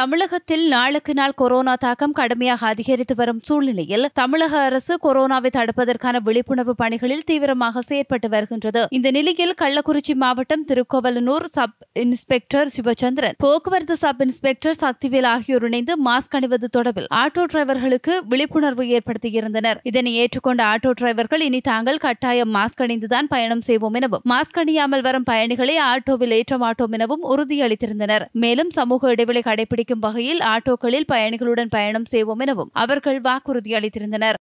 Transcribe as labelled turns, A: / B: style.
A: தமிழகத்தில் நாளுக்கு நாள் கொரோனா தாக்கம் கடுமையாக அதிகரித்து வரும் சூழ்நிலையில் தமிழக அரசு கொரோனாவை தடுப்பதற்கான விழிப்புணர்வு பணிகளில் தீவிரமாக செயற்பட்டு வருகின்றது இந்த நிலையில் கள்ளக்குறிச்சி மாவட்டம் திருக்கோவலனூர் சப் இன்ஸ்பெக்டர் சிவச்சந்திரன் போக்குவரத்து சப் இன்ஸ்பெக்டர் சக்திவேல் ஆகியோர் இணைந்து மாஸ்க் அணிவது தொடர்பில் ஆட்டோ டிரைவர்களுக்கு விழிப்புணர்வு ஏற்படுத்தியிருந்தனர் இதனை ஏற்றுக்கொண்ட ஆட்டோ டிரைவர்கள் இனி தாங்கள் கட்டாயம் மாஸ்க் அணிந்துதான் பயணம் செய்வோம் எனவும் மாஸ்க் அணியாமல் வரும் பயணிகளை ஆட்டோவில் ஏற்ற மாட்டோம் எனவும் உறுதியளித்திருந்தனர் மேலும் சமூக இடைவெளி கடைபிடிக்க அதிகரிக்கும் வகையில் ஆட்டோக்களில் பயணிகளுடன் பயணம் செய்வோம் எனவும் அவர்கள் வாக்குறுதி அளித்திருந்தனர்